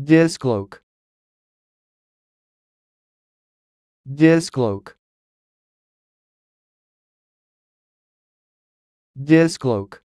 Discloak. Discloak. Discloak.